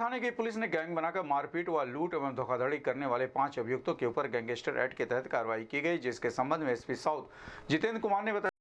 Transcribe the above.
थाने की पुलिस ने गैंग बनाकर मारपीट व लूट एवं धोखाधड़ी करने वाले पांच अभियुक्तों के ऊपर गैंगस्टर एक्ट के तहत कार्रवाई की गई जिसके संबंध में एसपी साउथ जितेंद्र कुमार ने बताया